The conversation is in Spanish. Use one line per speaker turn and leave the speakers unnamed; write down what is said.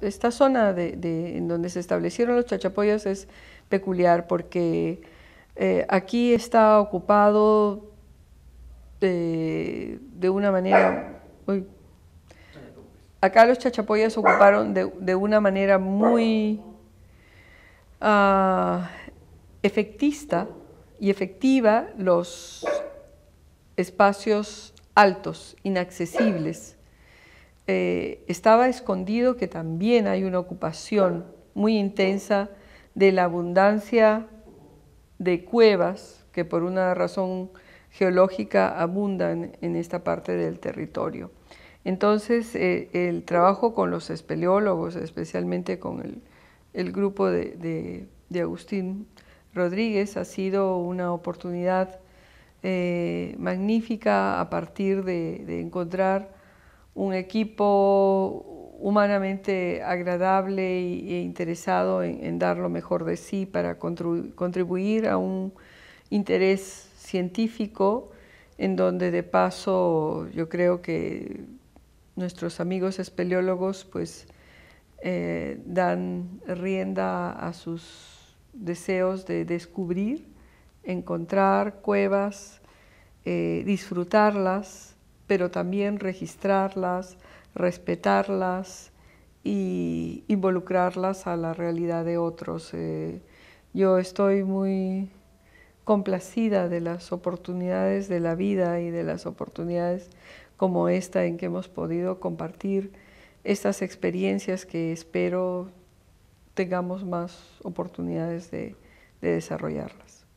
esta zona de, en donde se establecieron los chachapoyas es peculiar porque eh, aquí está ocupado eh, de, una manera... acá los chachapoyas ocuparon de, una manera muy ah, efectista y efectiva los espacios altos, inaccesibles eh, estaba escondido que también hay una ocupación muy intensa de la abundancia de cuevas que por una razón geológica abundan en esta parte del territorio. Entonces, eh, el trabajo con los espeleólogos, especialmente con el, grupo de, Agustín Rodríguez, ha sido una oportunidad eh, magnífica a partir de encontrar un equipo humanamente agradable e interesado en, dar lo mejor de sí para contribuir a un interés científico en donde de paso yo creo que nuestros amigos espeleólogos pues eh, dan rienda a sus deseos de descubrir, encontrar cuevas, eh, disfrutarlas pero también registrarlas, respetarlas e involucrarlas a la realidad de otros. Eh, yo estoy muy complacida de las oportunidades de la vida y de las oportunidades como esta en que hemos podido compartir estas experiencias que espero tengamos más oportunidades de desarrollarlas.